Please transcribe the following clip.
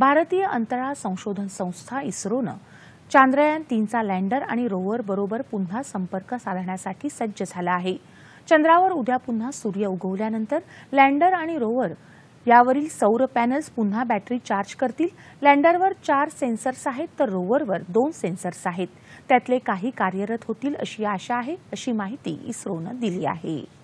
भारतीय अंतराळ संशोधन संस्था इस्रोनं चांद्रयान तीनचा लँडर आणि रोवर बरोबर पुन्हा संपर्क साधण्यासाठी सज्ज झाला आहे चंद्रावर उद्या पुन्हा सूर्य उगवल्यानंतर लँडर आणि रोवर यावरील सौर पॅनल्स पुन्हा बॅटरी चार्ज करतील लँडरवर चार सेन्सर्स आहेत तर रोवरवर दोन सेन्सर्स आहेत त्यातले काही कार्यरत होतील अशी आशा आहे अशी माहिती इस्रोनं दिली आहे